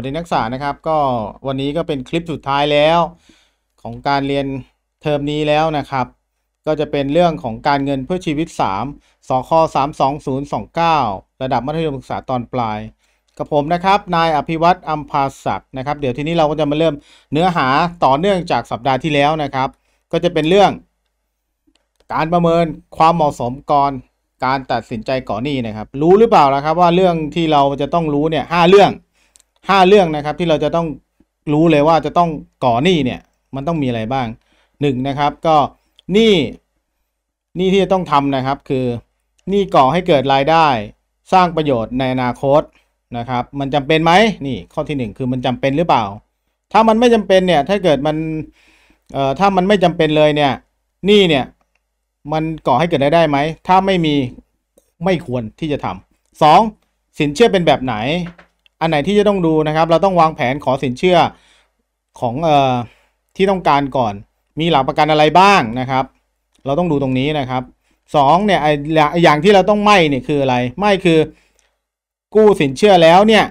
วัสดีนักศึกษานะครับก็วันนี้ก็เป็นคลิปสุดท้ายแล้วของการเรียนเทอมนี้แล้วนะครับ ก็จะเป็นเรื่องของการเงินเพื่อชีวิต3สค322029 ระดับมัธยมศึกษาตอนปลาย กับผมนะครับนายอภิวัตอัมพาศักดิ์นะครับ เดี๋ยวทีนี้เราก็จะมาเริ่มเนื้อหาต่อเนื่องจากสัปดาห์ที่แล้วนะครับ ก็จะเป็นเรื่อง การประเมินความเหมาะสมก่อนการตัดสินใจก่อนหนี้นะครับ รู้หรือเปล่าล่ะครับว่าเรื่องที่เราจะต้องรู้เนี่ยห้าเรื่องห้าเรื่องนะครับที่เราจะต้องรู้เลยว่าจะต้องก่อหนี้เนี่ย มันต้องมีอะไรบ้างหนึ่งนะครับก็หนี้หนี้ที่จะต้องทำนะครับ คือหนี้ก่อให้เกิดรายได้ สร้างประโยชน์ในอนาคตนะครับ มันจำเป็นไหมนี่ข้อที่ 1 คือมันจำเป็นหรือเปล่า ถ้ามันไม่จำเป็นเนี่ยถ้าเกิดมันเอ่อถ้ามันไม่จำเป็นเลยเนี่ยหนี้เนี่ยมันก่อให้เกิดรายได้ไหม ถ้าไม่มีไม่ควรที่จะทำ 2. สินเชื่อเป็นแบบไหนอันไหนที่จะต้องดูนะครับ เราต้องวางแผนขอสินเชื่อของเอ่อที่ต้องการก่อน มีหลักประกันอะไรบ้างนะครับ เราต้องดูตรงนี้นะครับ2เนี่ยไออย่างที่เราต้องไม่เนี่ยคืออะไร ไม่คือ กู้สินเชื่อแล้วเนี่ย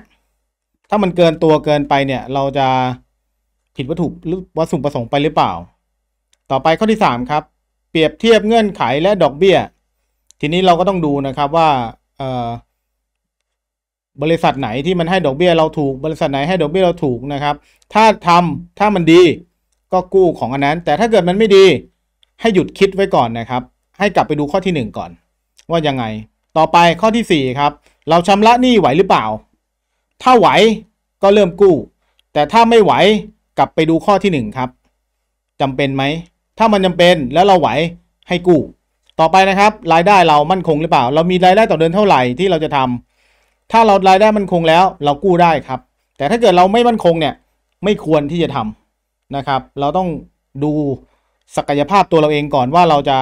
ถ้ามันเกินตัวเกินไปเนี่ย เราจะผิดวัตถุหรือวัตถุประสงค์ไปหรือเปล่า ต่อไปข้อที่3ครับ เปรียบเทียบเงื่อนไขและดอกเบี้ย ทีนี้เราก็ต้องดูนะครับว่า เอ่อบริษัทไหนที่มันให้ดอกเบี้ยเราถูกบริษัทไหนให้ดอกเบี้ยเราถูกนะครับ ถ้าทำถ้ามันดีก็กู้ของอันนั้น แต่ถ้าเกิดมันไม่ดีให้หยุดคิดไว้ก่อนนะครับ ให้กลับไปดูข้อที่1ก่อน ว่ายังไง ต่อไปข้อที่4ครับ เราชำระหนี้ไหวหรือเปล่า ถ้าไหวก็เริ่มกู้ แต่ถ้าไม่ไหวกลับไปดูข้อที่1ครับ จำเป็นไหม ถ้ามันจำเป็นแล้วเราไหวให้กู้ต่อไปนะครับรายได้เรามั่นคงหรือเปล่า เรามีรายได้ต่อเดือนเท่าไหร่ที่เราจะทำถ้าเรารายได้มันคงแล้ว เรากู้ได้ครับ แต่ถ้าเกิดเราไม่มั่นคงเนี่ยไม่ควรที่จะทำนะครับ เราต้องดูศักยภาพตัวเราเองก่อนว่าเราจะ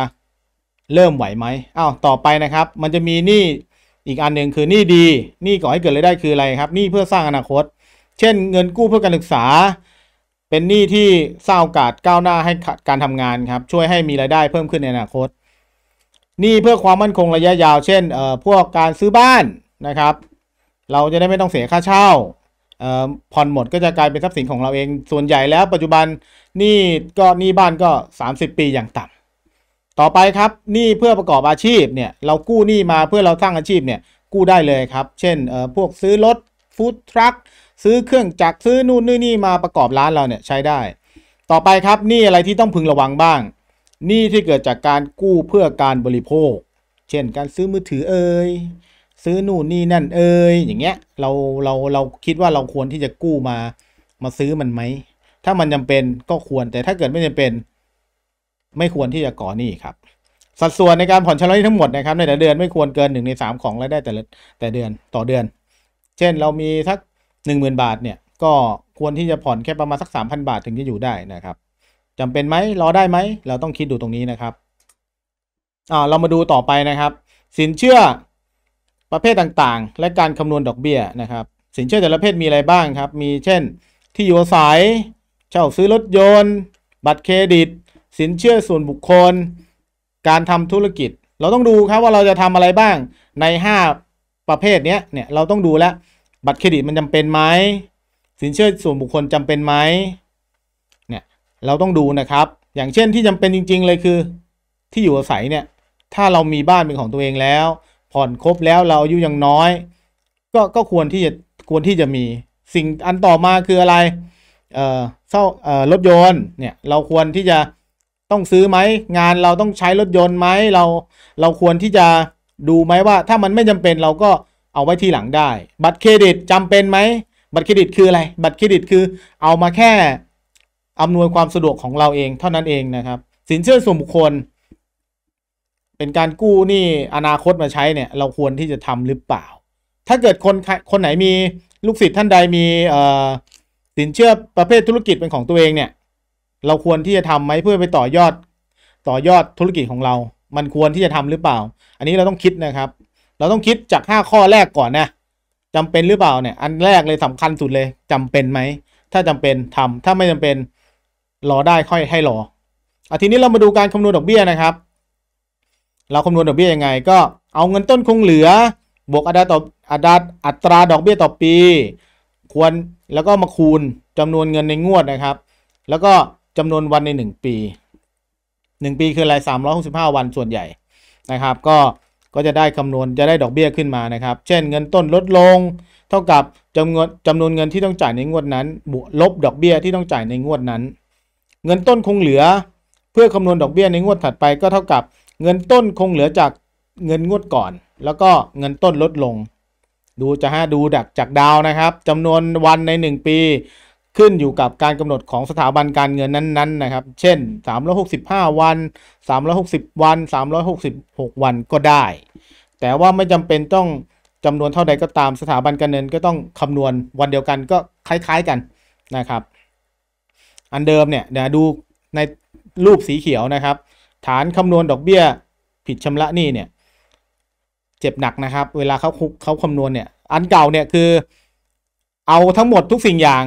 เริ่มไหวไหมอ้าวต่อไปนะครับ มันจะมีหนี้อีกอันหนึ่งคือหนี้ดีหนี้ก่อให้เกิดรายได้คืออะไรครับหนี้เพื่อสร้างอนาคต เช่นเงินกู้เพื่อการศึกษา เป็นหนี้ที่สร้างโอกาสก้าวหน้าให้การทำงานครับ ช่วยให้มีรายได้เพิ่มขึ้นในอนาคตหนี้เพื่อความมั่นคงระยะยาวเช่นเอ่อพวกการซื้อบ้านนะครับเราจะได้ไม่ต้องเสียค่าเช่าผ่อนหมดก็จะกลายเป็นทรัพย์สินของเราเอง ส่วนใหญ่แล้วปัจจุบันนี่ก็นี่บ้านก็ 30 ปีอย่างต่ำ ต่อไปครับนี่เพื่อประกอบอาชีพเนี่ยเรากู้นี่มาเพื่อเราสร้างอาชีพเนี่ยกู้ได้เลยครับ เช่น พวกซื้อรถฟู้ดทรัคซื้อเครื่องจักรซื้อนู่นนี่นี่มาประกอบร้านเราเนี่ยใช้ได้ ต่อไปครับนี่อะไรที่ต้องพึงระวังบ้าง นี่ที่เกิดจากการกู้เพื่อการบริโภค เช่นการซื้อมือถือเอ่ยซื้อนู่นนี่นั่นเอ้ยอย่างเงี้ยเราเราเราคิดว่าเราควรที่จะกู้มามาซื้อมันไหมถ้ามันจำเป็นก็ควรแต่ถ้าเกิดไม่จำเป็น ไม่ควรที่จะก่อหนี้ครับ สัดส่วนในการผ่อนชำระหนี้ทั้งหมดนะครับในแต่เดือนไม่ควรเกินหนึ่งในสามของรายได้แต่แต่เดือนต่อเดือน เช่นเรามีสักหนึ่งหมื่นบาทเนี่ย ก็ควรที่จะผ่อนแค่ประมาณสักสามพันบาทถึงจะอยู่ได้นะครับ จำเป็นไหมรอได้ไหมเราต้องคิดดูตรงนี้นะครับอ่าเรามาดูต่อไปนะครับสินเชื่อประเภทต่างๆ และการคำนวณดอกเบี้ยนะครับ สินเชื่อแต่ละประเภทมีอะไรบ้างครับ มีเช่น ที่อยู่อาศัยเช่าซื้อรถยนต์ บัตรเครดิต สินเชื่อส่วนบุคคล การทำธุรกิจ เราต้องดูครับว่าเราจะทำอะไรบ้าง ใน 5 ประเภทนี้เนี่ย เราต้องดูแล้วบัตรเครดิตมันจำเป็นไหม สินเชื่อส่วนบุคคลจำเป็นไหมเนี่ย เราต้องดูนะครับ อย่างเช่นที่จำเป็นจริง ๆ เลยคือ ที่อยู่อาศัยเนี่ย ถ้าเรามีบ้านเป็นของตัวเองแล้วผ่อนครบแล้วเราอายุยังน้อยก็ก็ควรที่จะควรที่จะมีสิ่งอันต่อมาคืออะไร เอ่อเช้าเอ่อ รถยนต์ เนี่ย เราควรที่จะต้องซื้อไหมงานเราต้องใช้รถยนต์ไหมเรา เราควรที่จะดูไหมว่าถ้ามันไม่จำเป็นเราก็เอาไว้ทีหลังได้ บัตรเครดิตจำเป็นไหม บัตรเครดิตคืออะไร บัตรเครดิตคือเอามาแค่อำนวยความสะดวกของเราเองเท่านั้นเองนะครับ สินเชื่อส่วนบุคคลเป็นการกู้นี่อนาคตมาใช้เนี่ย เราควรที่จะทำหรือเปล่า ถ้าเกิดคนคนไหนมีลูกศิษย์ท่านใดมีสินเชื่อประเภทธุรกิจเป็นของตัวเองเนี่ย เราควรที่จะทํำไหมเพื่อไปต่อยอด ต่อยอดธุรกิจของเรา มันควรที่จะทำหรือเปล่า อันนี้เราต้องคิดนะครับ เราต้องคิดจาก 5 ข้อแรกก่อนนะจำเป็นหรือเปล่าเนี่ยอันแรกเลยสำคัญสุดเลยจำเป็นไหม ถ้าจำเป็นทำ ถ้าไม่จำเป็นรอได้ค่อยให้รออทีนี้เรามาดูการคำนวณดอกเบี้ยนะครับเราคำนวณดอกเบี้ยยังไง ก็เอาเงินต้นคงเหลือบวกอัตราต่ออัตราอัตราดอกเบี้ยต่อปี ควรแล้วก็มาคูณจำนวนเงินในงวดนะครับ แล้วก็จำนวนวันใน 1 ปี 1 ปีคืออะไร 365 วันส่วนใหญ่นะครับ ก็ก็จะได้คำนวณจะได้ดอกเบี้ยขึ้นมานะครับ เช่น เงินต้นลดลง เท่ากับจำนวนจำนวนเงินที่ต้องจ่ายในงวดนั้นบวกลบดอกเบี้ยที่ต้องจ่ายในงวดนั้น เงินต้นคงเหลือเพื่อคำนวณดอกเบี้ยในงวดถัดไปก็เท่ากับเงินต้นคงเหลือจากเงินงวดก่อน แล้วก็เงินต้นลดลง ดูจะฮะดูดักจากดาวนะครับจำนวนวันใน 1 ปี ขึ้นอยู่กับการกำหนดของสถาบันการเงินนั้นๆนะครับ เช่น365วัน360 วัน 366 วันก็ได้ แต่ว่าไม่จำเป็นต้องจำนวนเท่าใดก็ตามสถาบันการเงินก็ต้องคำนวณวันเดียวกันก็คล้ายๆกันนะครับ อันเดิมเนี่ยเดี๋ยวดูในรูปสีเขียวนะครับฐานคำนวณดอกเบี้ย ผิดชำระหนี้เนี่ย เจ็บหนักนะครับ เวลาเขาเขาคำนวณเนี่ย อันเก่าเนี่ยคือ เอาทั้งหมดทุกสิ่งอย่าง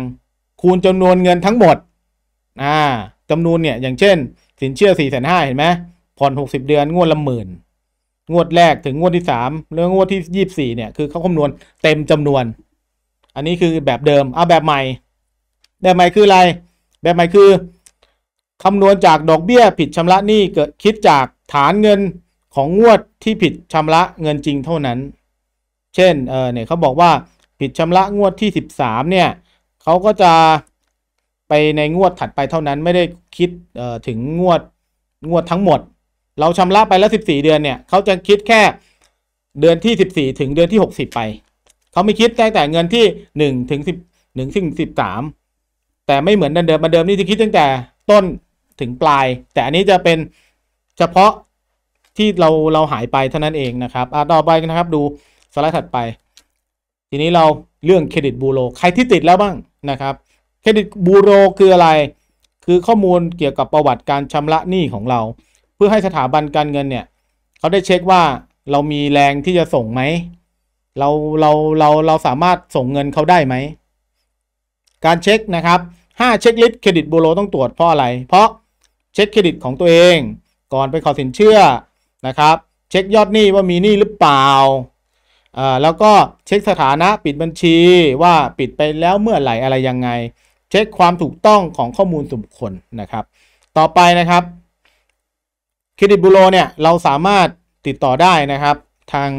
คูณจำนวนเงินทั้งหมด อ่าจำนวนเนี่ย อย่างเช่น สินเชื่อ4ี่แสนห้าเห็นไหมผ่อน60 เดือนงวดละหมื่นงวดแรกถึงงวดที่สามหรืองวดที่ยี่สี่เนี่ยคือเขาคำนวณ เต็มจำนวน อันนี้คือแบบเดิม เอาแบบใหม่แบบใหม่คืออะไร แบบใหม่คือคำนวณจากดอกเบี้ยผิดชำระหนี้เกิดคิดจากฐานเงินของงวดที่ผิดชำระเงินจริงเท่านั้น เช่นเออเนี่ยเขาบอกว่าผิดชำระงวดที่13เนี่ยเขาก็จะไปในงวดถัดไปเท่านั้นไม่ได้คิดถึงงวดงวดทั้งหมด เราชำระไปแล้ว 14 เดือนเนี่ย เขาจะคิดแค่เดือนที่ 14 ถึงเดือนที่ 60 ไป เขาไม่คิดตั้งแต่เงินที่1ถึง10 1ถึง13 แต่ไม่เหมือนเดิมมาเดิมนี่จะคิดตั้งแต่ต้นถึงปลาย แต่อันนี้จะเป็นเฉพาะที่เราเราหายไปเท่านั้นเองนะครับอ่าต่อไปนะครับดูสไลด์ถัดไปทีนี้เราเรื่องเครดิตบูโรใครที่ติดแล้วบ้างนะครับเครดิตบูโรคืออะไรคือข้อมูลเกี่ยวกับประวัติการชำระหนี้ของเรา เพื่อให้สถาบันการเงินเนี่ยเขาได้เช็คว่าเรามีแรงที่จะส่งไหมเราเราเราเราสามารถส่งเงินเขาได้ไหมการเช็คนะครับ5เช็คลิสต์เครดิตบูโรต้องตรวจเพราะอะไรเพราะเช็คเครดิตของตัวเองก่อนไปขอสินเชื่อนะครับ เช็คยอดหนี้ว่ามีหนี้หรือเปล่า แล้วก็เช็คสถานะปิดบัญชีว่าปิด ไป แล้วเมื่อไหร่อะไรยัง ไง เช็คความถูกต้องของข้อมูลส่วนบุคคลนะครับ ต่อไปนะครับเครดิตบูโรเนี่ยเราสามารถติดต่อได้นะครับ ทาง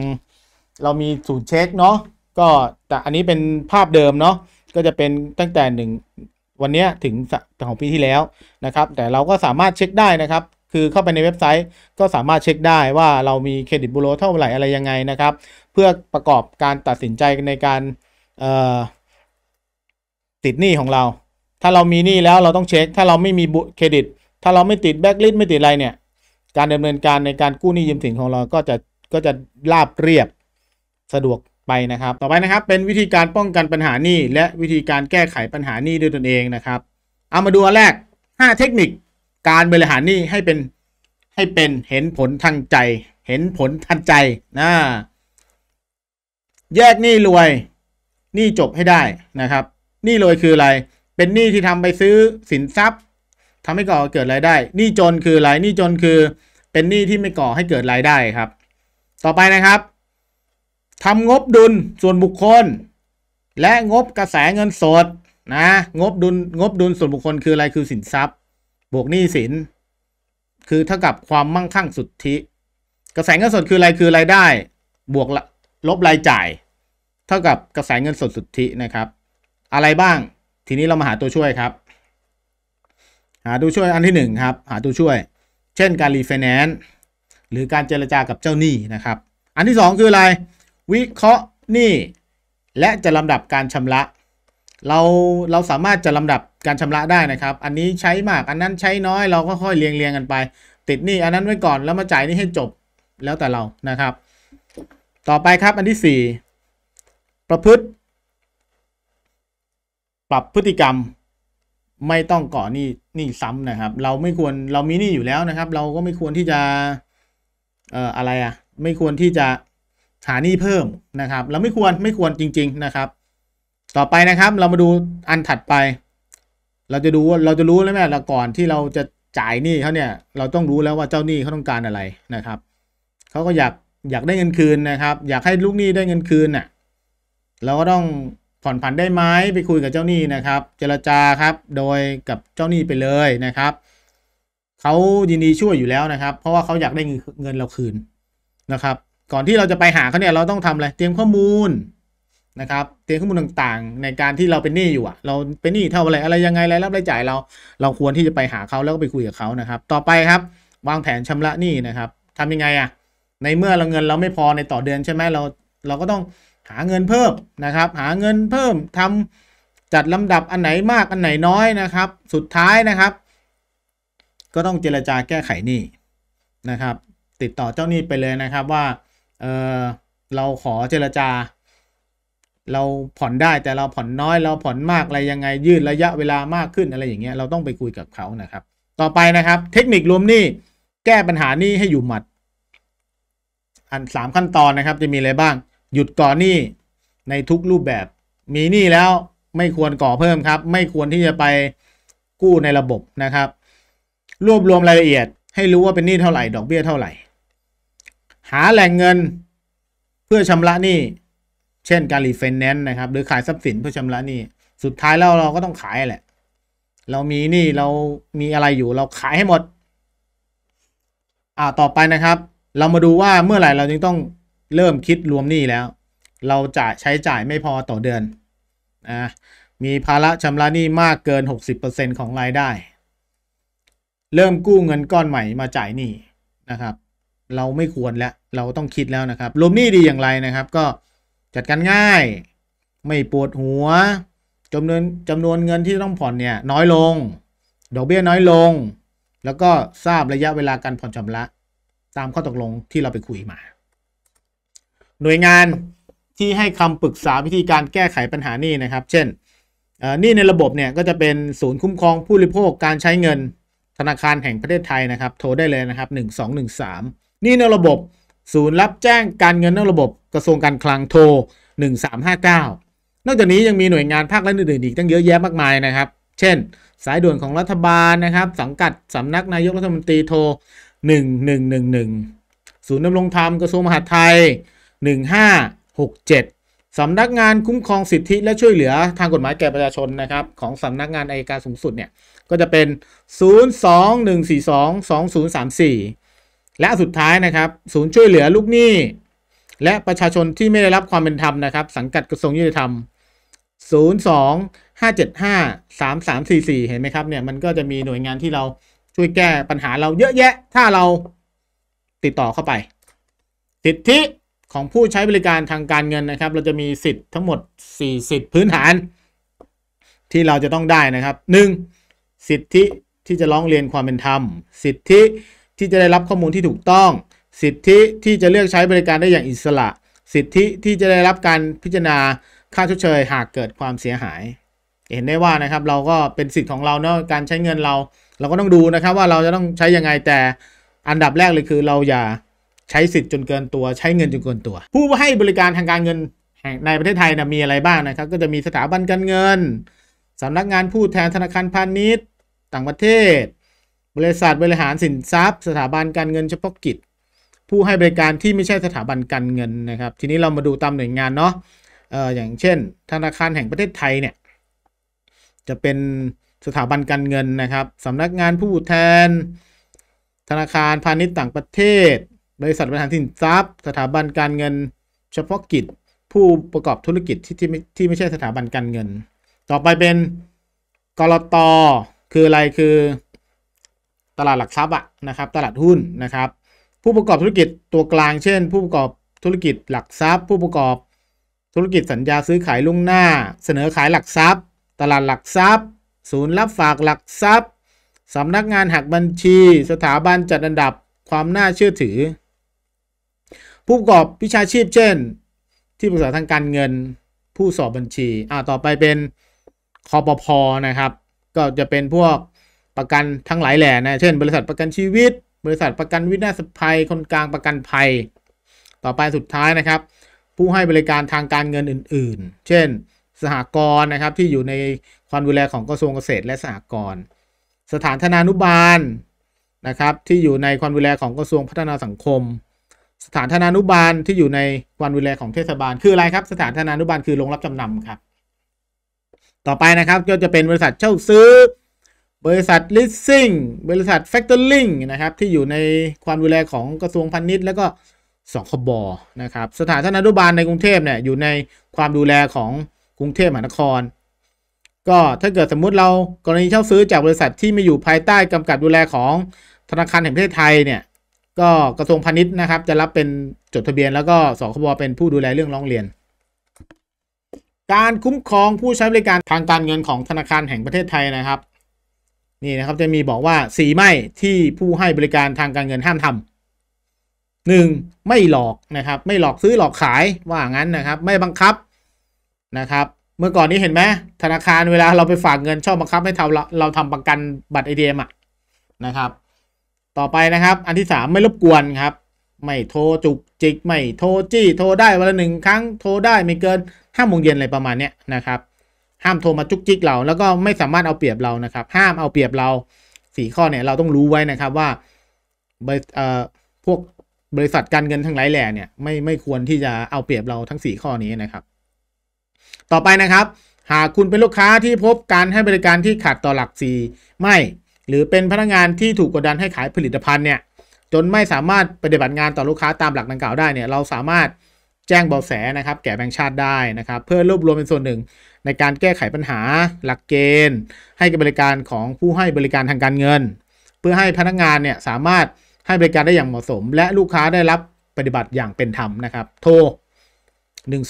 เรามีศูนย์เช็คเนาะก็แต่อันนี้เป็นภาพเดิมเนาะก็จะเป็นตั้งแต่1วันนี้ถึงของปีที่แล้วนะครับ แต่เราก็สามารถเช็คได้นะครับ คือเข้าไปในเว็บไซต์ ก็สามารถเช็คได้ว่าเรามีเครดิตบูโรเท่าไหร่อะไร ยังไงนะครับ เพื่อประกอบการตัดสินใจในการติด หนี้ ของเรา ถ้าเรามี หนี้ แล้วเราต้องเช็ค ถ้าเราไม่มีเครดิต ถ้าเราไม่ติดแบ็กลิสไม่ติดอะไรเนี่ย การดำเนินการในการกู้หนี้ยืมสินของเราก็จะก็จะราบเรียบสะดวกไปนะครับต่อไปนะครับเป็นวิธีการป้องกันปัญหานี้และวิธีการแก้ไขปัญหานี้ด้วยตนเองนะครับ เอามาดูอันแรก5เทคนิคการบริหารนี้ให้เป็นให้เป็นเห็นผลทางใจ เห็นผลทันใจนะแยกหนี้รวยหนี้จบให้ได้นะครับหนี้รวยคืออะไร เป็นหนี้ที่ทำไปซื้อสินทรัพย์ ทำให้ก่อเกิดรายได้หนี้จนคืออะไรหนี้จนคือเป็นหนี้ที่ไม่ก่อให้เกิดรายได้ครับ ต่อไปนะครับทำงบดุลส่วนบุคคลและงบกระแสเงินสดนะงบดุลงบดุลส่วนบุคคลคืออะไรคือสินทรัพย์ บวกหนี้สินคือเท่ากับความมั่งคั่งสุทธิ กระแสเงินสดคืออะไรคือรายได้บวกลบรายจ่าย เท่ากับกระแสเงินสดสุทธินะครับ อะไรบ้างทีนี้เรามาหาตัวช่วยครับหาตัวช่วยอันที่1ครับหาตัวช่วยเช่นการรีไฟแนนซ์หรือการเจรจากับเจ้าหนี้นะครับ อันที่2คืออะไรวิเคราะห์นี่และจะลำดับการชำระเราเราสามารถจะลำดับการชำระได้นะครับ อันนี้ใช้มากอันนั้นใช้น้อยเราก็ค่อยเรียงเรียงกันไป ติดนี่อันนั้นไว้ก่อนแล้วมาจ่ายนี่ให้จบแล้วแต่เรานะครับ ต่อไปครับอันที่ 4 ประพฤติ ปรับพฤติกรรมไม่ต้องก่อหนี้หนี้ซ้ำนะครับ เราไม่ควรเรามีหนี้อยู่แล้วนะครับ เราก็ไม่ควรที่จะเอ่ออะไรอะ่ะไม่ควรที่จะหานี่เพิ่มนะครับเราไม่ควรไม่ควรจริงๆนะครับ ต่อไปนะครับ เรามาดูอันถัดไป เราจะดูเราจะรู้แล้วแม่ละก่อนที่เราจะจ่ายหนี้เขาเนี่ยเราต้องรู้แล้วว่าเจ้าหนี้เขาต้องการอะไรนะครับเขาก็อยากอยากได้เงินคืนนะครับ อยากให้ลูกหนี้ได้เงินคืนน่ะเราก็ต้องผ่อนผันได้ไหมไปคุยกับเจ้าหนี้นะครับ เจรจาครับโดยกับเจ้าหนี้ไปเลยนะครับเขายินดีช่วยอยู่แล้วนะครับ เพราะว่าเขาอยากได้เงินเราคืนนะครับก่อนที่เราจะไปหาเขาเนี่ยเราต้องทำอะไรเตรียมข้อมูลนะครับ เตรียมข้อมูลต่างๆ ในการที่เราเป็นหนี้อยู่อะเราเป็นหนี้เท่าไรอะไรยังไงรายรับรายจ่ายเรา เราควรที่จะไปหาเขาแล้วก็ไปคุยกับเขานะครับ ต่อไปครับ วางแผนชำระหนี้นะครับ ทำยังไงอะในเมื่อเราเงินเราไม่พอในต่อเดือนใช่ไหมเราเราก็ต้องหาเงินเพิ่มนะครับ หาเงินเพิ่มทำจัดลำดับอันไหนมากอันไหนน้อยนะครับ สุดท้ายนะครับ ก็ต้องเจรจาแก้ไขหนี้นะครับ ติดต่อเจ้าหนี้ไปเลยนะครับว่าเออเราขอเจรจา เราผ่อนได้แต่เราผ่อนน้อยเราผ่อนมากอะไรยังไงยืดระยะเวลามากขึ้นอะไรอย่างเงี้ยเราต้องไปคุยกับเขานะครับ ต่อไปนะครับ เทคนิครวมนี่แก้ปัญหานี่ให้อยู่หมัด อันสามขั้นตอนนะครับ จะมีอะไรบ้าง หยุดก่อนนี่ในทุกรูปแบบ มีนี่แล้วไม่ควรก่อเพิ่มครับ ไม่ควรที่จะไปกู้ในระบบนะครับ รวบรวมรายละเอียด ให้รู้ว่าเป็นหนี้เท่าไหร่ดอกเบี้ยเท่าไหร่หาแหล่งเงินเพื่อชำระหนี้ เช่นการรีไฟแนนซ์นะครับ หรือขายทรัพย์สินเพื่อชำระหนี้ สุดท้ายแล้วเราก็ต้องขายแหละ เรามีหนี้เรามีอะไรอยู่ เราขายให้หมดอ่าต่อไปนะครับ เรามาดูว่าเมื่อไหร่เราจึงต้องเริ่มคิดรวมหนี้แล้ว เราจะใช้จ่ายไม่พอต่อเดือนอ่ามีภาระชำระหนี้มากเกิน60%ของรายได้เริ่มกู้เงินก้อนใหม่มาจ่ายหนี้นะครับเราไม่ควรแล้ว เราต้องคิดแล้วนะครับ รวมนี่ดีอย่างไรนะครับ ก็จัดการง่าย ไม่ปวดหัว จำนวนจำนวนเงินที่ต้องผ่อนเนี่ย น้อยลง ดอกเบี้ยน้อยลง แล้วก็ทราบระยะเวลาการผ่อนชำระ ตามข้อตกลงที่เราไปคุยมา หน่วยงานที่ให้คำปรึกษาวิธีการแก้ไขปัญหานี้นะครับ เช่น นี่ในระบบเนี่ยก็จะเป็นศูนย์คุ้มครองผู้บริโภคการใช้เงินธนาคารแห่งประเทศไทยนะครับ โทรได้เลยนะครับ1213นี่นอกระบบศูนย์รับแจ้งการเงินนอกระบบกระทรวงการคลังโทร 1359 นอกจากนี้ยังมีหน่วยงานภาคและอื่นๆอีกตั้งเยอะแยะมากมายนะครับ เช่น สายด่วนของรัฐบาลนะครับ สังกัดสำนักนายกรัฐมนตรีโทร1111 ศูนย์ดำรงธรรมกระทรวงมหาดไทย 1567สำนักงานคุ้มครองสิทธิและช่วยเหลือทางกฎหมายแก่ประชาชนนะครับของสำนักงานอายการสูงสุดเนี่ยก็จะเป็น0 2 1 4 2 2 0 3 4และสุดท้ายนะครับศูนย์ช่วยเหลือลูกหนี้และประชาชนที่ไม่ได้รับความเป็นธรรมนะครับ สังกัดกระทรวงยุติธรรม 02 575 3344 เห็นไหมครับเนี่ยมันก็จะมีหน่วยงานที่เราช่วยแก้ปัญหาเราเยอะแยะ ถ้าเราติดต่อเข้าไป สิทธิของผู้ใช้บริการทางการเงินนะครับ เราจะมีสิทธิ์ทั้งหมด4สิทธิพื้นฐาน ที่เราจะต้องได้นะครับ 1. สิทธิที่จะร้องเรียนความเป็นธรรม สิทธิที่จะได้รับข้อมูลที่ถูกต้องสิทธิที่จะเลือกใช้บริการได้อย่างอิสระ สิทธิที่จะได้รับการพิจารณาค่าชดเชยหากเกิดความเสียหาย เห็นได้ว่านะครับเราก็เป็นสิทธิ์ของเราเนาะการใช้เงินเรา เราก็ต้องดูนะครับว่าเราจะต้องใช้ยังไงแต่อันดับแรกเลยคือเราอย่าใช้สิทธิ์จนเกินตัวใช้เงินจนเกินตัว ผู้ให้บริการทางการเงินในประเทศไทยนะมีอะไรบ้างนะครับ ก็จะมีสถาบันการเงินสำนักงานผู้แทนธนาคารพาณิชย์ ต่างประเทศบริษัทบริหารสินทรัพย์สถาบันการเงินเฉพาะกิจ ผู้ให้บริการที่ไม่ใช่สถาบันการเงินนะครับ ทีนี้เรามาดูตามหน่วยงานเนาะอออย่างเช่น ธนาคารแห่งประเทศไทยเนี่ยจะเป็นสถาบันการเงินนะครับสำนักงานผู้แทน ธนาคารพาณิชย์ต่างประเทศ บริษัทบริหารสินทรัพย์ สถาบันการเงิน เฉพาะกิจ ผู้ประกอบธุรกิจที่ที่ไม่ที่ไม่ใช่สถาบันการเงิน ต่อไปเป็นกรตคืออะไรคือตลาดหลักทรัพย์อะนะครับตลาดหุ้นนะครับ ผู้ประกอบธุรกิจตัวกลางเช่น ผู้ประกอบธุรกิจหลักทรัพย์ ผู้ประกอบธุรกิจสัญญาซื้อขายล่วงหน้า เสนอขายหลักทรัพย์ ตลาดหลักทรัพย์ ศูนย์รับฝากหลักทรัพย์สำนักงานหักบัญชี สถาบันจัดอันดับความน่าเชื่อถือ ผู้ประกอบวิชาชีพเช่น ที่ปรึกษาทางการเงินผู้สอบบัญชีอ่าต่อไปเป็นคอปพอนะครับ ก็จะเป็นพวกประกันทั้งหลายแหล่นะเช่นบริษัทประกันชีวิต บริษัทประกันวินาศภัย คนกลางประกันภัย ต่อไปสุดท้ายนะครับ ผู้ให้บริการทางการเงินอื่นๆ เช่น สหกรณ์นะครับที่อยู่ในความดูแลของกระทรวงเกษตรและสหกรณ์สถานธนานุบาลนะครับ ที่อยู่ในความดูแลของกระทรวงพัฒนาสังคม สถานธนานุบาลที่อยู่ในความดูแลของเทศบาลคืออะไรครับสถานธนานุบาลคือโรงรับจำนำครับ ต่อไปนะครับก็จะเป็นบริษัทเช่าซื้อบริษัท leasing บริษัท factoring นะครับ ที่อยู่ในความดูแลของกระทรวงพาณิชย์ และก็สอคบนะครับ สถานนานุบาลในกรุงเทพเนี่ยอยู่ในความดูแลของกรุงเทพมหานคร ก็ถ้าเกิดสมมุติเรากรณีเช่าซื้อจากบริษัทที่ไม่อยู่ภายใต้กำกับดูแลของธนาคารแห่งประเทศไทยเนี่ยก็กระทรวงพาณิชย์นะครับ จะรับเป็นจดทะเบียนแล้วก็สคบเป็นผู้ดูแลเรื่องร้องเรียน การคุ้มครองผู้ใช้บริการทางการเงินของธนาคารแห่งประเทศไทยนะครับนี่นะครับ จะมีบอกว่าสีไม่ที่ผู้ให้บริการทางการเงินห้ามทำหนึ่งไม่หลอกนะครับ ไม่หลอกซื้อหลอกขาย ว่างั้นนะครับ ไม่บังคับนะครับ เมื่อก่อนนี้เห็นไหมธนาคารเวลาเราไปฝากเงินชอบบังคับให้เราเราทำประกันบัตรไอเดียมอะนะครับ ต่อไปนะครับ อันที่สามไม่รบกวนครับไม่โทรจุกจิกไม่โทรจี้โทรได้วันละหนึ่งครั้งโทรได้ไม่เกินห้าโมงเย็นอะไรประมาณเนี้ยนะครับห้ามโทรมาจุกจิกเราแล้วก็ไม่สามารถเอาเปรียบเรานะครับ ห้ามเอาเปรียบเราสี่ข้อเนี่ย เราต้องรู้ไว้นะครับว่าเอ่อพวกบริษัทการเงินทั้งหลายแหล่เนี่ยไม่ไม่ควรที่จะเอาเปรียบเราทั้งสี่ข้อนี้นะครับ ต่อไปนะครับ หากคุณเป็นลูกค้าที่พบการให้บริการที่ขัดต่อหลักสี่ไม่หรือเป็นพนักงานที่ถูกกดดันให้ขายผลิตภัณฑ์เนี่ย จนไม่สามารถปฏิบัติงานต่อลูกค้าตามหลักดังกล่าวได้เนี่ยเราสามารถแจ้งเบาะแสนะครับ แก่แบงค์ชาติได้นะครับ เพื่อรวบรวมเป็นส่วนหนึ่งในการแก้ไขปัญหาหลักเกณฑ์ ให้บริการของผู้ให้บริการทางการเงิน เพื่อให้พนักงานเนี่ยสามารถให้บริการได้อย่างเหมาะสมและลูกค้าได้รับปฏิบัติอย่างเป็นธรรมนะครับ โทร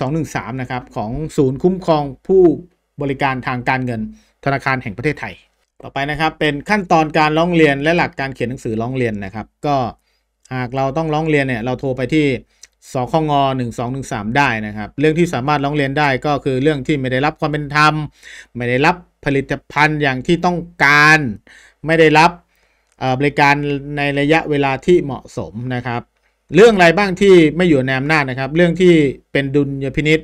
1213นะครับ ของศูนย์คุ้มครองผู้บริการทางการเงินธนาคารแห่งประเทศไทย ต่อไปนะครับเป็นขั้นตอนการร้องเรียนและหลักการเขียนหนังสือร้องเรียนนะครับ ก็หากเราต้องร้องเรียนเนี่ย เราโทรไปที่สคง1213ได้นะครับ เรื่องที่สามารถร้องเรียนได้ก็คือเรื่องที่ไม่ได้รับความเป็นธรรม ไม่ได้รับผลิตภัณฑ์อย่างที่ต้องการ ไม่ได้รับบริการในระยะเวลาที่เหมาะสมนะครับ เรื่องอะไรบ้างที่ไม่อยู่ในอำนาจนะครับ เรื่องที่เป็นดุลยพินิษ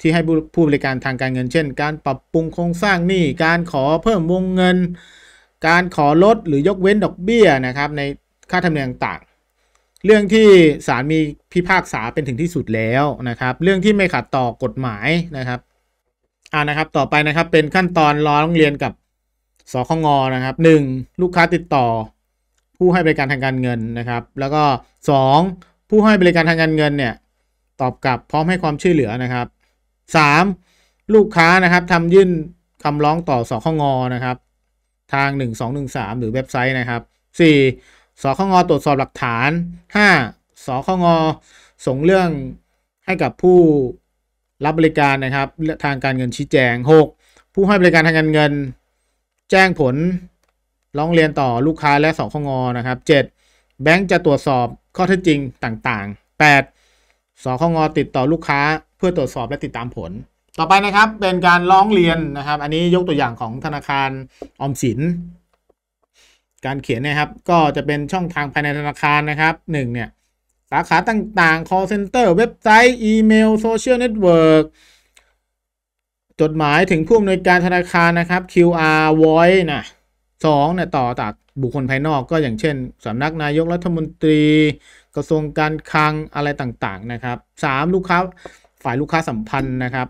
ที่ให้ผู้บริการทางการเงินเช่น การปรับปรุงโครงสร้างหนี้การขอเพิ่มวงเงิน การขอลดหรือยกเว้นดอกเบี้ยนะครับในค่าธรรมเนียมต่างเรื่องที่ศาลมีพิพากษาเป็นถึงที่สุดแล้วนะครับ เรื่องที่ไม่ขัดต่อกฎหมายนะครับ อ่านะครับต่อไปนะครับเป็นขั้นตอนร้องเรียนกับสคงนะครับ 1. ลูกค้าติดต่อ ผู้ให้บริการทางการเงินนะครับ แล้วก็ 2. ผู้ให้บริการทางการ เงินเนี่ยตอบกลับพร้อมให้ความช่วยเหลือนะครับ 3. ลูกค้านะครับทำยื่นคำร้องต่อสคงนะครับ ทาง 1213หรือเว็บไซต์นะครับ 4. สคงตรวจสอบหลักฐาน 5. สคงส่งเรื่องให้กับผู้รับบริการนะครับ ทางการเงินชี้แจง 6. ผู้ให้บริการทางการเงิน แจ้งผลร้องเรียนต่อลูกค้าและสคงนะครับ 7. แบงก์จะตรวจสอบข้อเท็จจริงต่างๆ 8. สคงติดต่อลูกค้าเพื่อตรวจสอบและติดตามผล ต่อไปนะครับเป็นการร้องเรียนนะครับ อันนี้ยกตัวอย่างของธนาคารออมสินการเขียนนะครับก็จะเป็นช่องทางภายในธนาคารนะครับ1เนี่ยสาขาต่างๆ call center เว็บไซต์อีเมลโซเชียลเน็ตเวิร์กจดหมายถึงผู้อำนวยการธนาคารนะครับ QR voice นะสองเนี่ยต่อจากบุคคลภายนอกก็อย่างเช่นสำนักนายกรัฐมนตรี กระทรวงการคลังอะไรต่างๆนะครับสามลูกค้าฝ่ายลูกค้าสัมพันธ์นะครับ